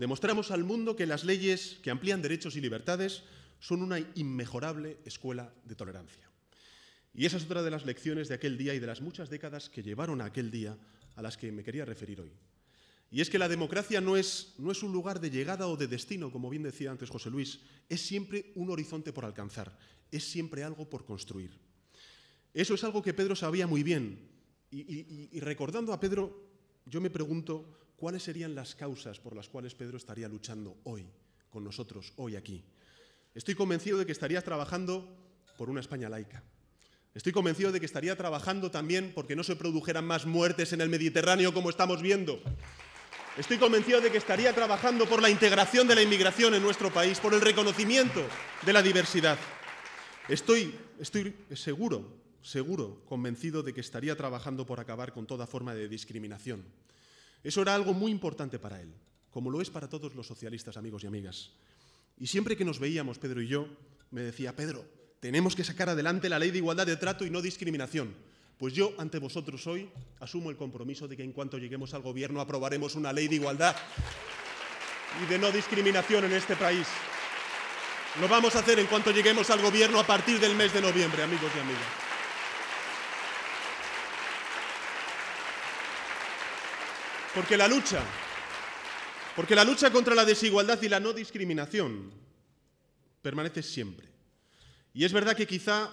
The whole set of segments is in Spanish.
Demostramos al mundo que las leyes que amplían derechos y libertades son una inmejorable escuela de tolerancia. Y esa es otra de las lecciones de aquel día y de las muchas décadas que llevaron a aquel día a las que me quería referir hoy. Y es que la democracia no es, no es un lugar de llegada o de destino, como bien decía antes José Luis, es siempre un horizonte por alcanzar, es siempre algo por construir. Eso es algo que Pedro sabía muy bien. Y, y recordando a Pedro, yo me pregunto cuáles serían las causas por las cuales Pedro estaría luchando hoy, con nosotros, hoy aquí. Estoy convencido de que estaría trabajando por una España laica. Estoy convencido de que estaría trabajando también porque no se produjeran más muertes en el Mediterráneo como estamos viendo. Estoy convencido de que estaría trabajando por la integración de la inmigración en nuestro país, por el reconocimiento de la diversidad. Estoy, estoy seguro seguro, convencido de que estaría trabajando por acabar con toda forma de discriminación. Eso era algo muy importante para él, como lo es para todos los socialistas, amigos y amigas. Y siempre que nos veíamos, Pedro y yo, me decía, Pedro, tenemos que sacar adelante la ley de igualdad de trato y no discriminación. Pues yo, ante vosotros hoy, asumo el compromiso de que en cuanto lleguemos al gobierno aprobaremos una ley de igualdad y de no discriminación en este país. Lo vamos a hacer en cuanto lleguemos al gobierno a partir del mes de noviembre, amigos y amigas. Porque la lucha, porque la lucha contra la desigualdad y la no discriminación permanece siempre. Y es verdad que quizá,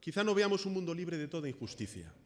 quizá no veamos un mundo libre de toda injusticia,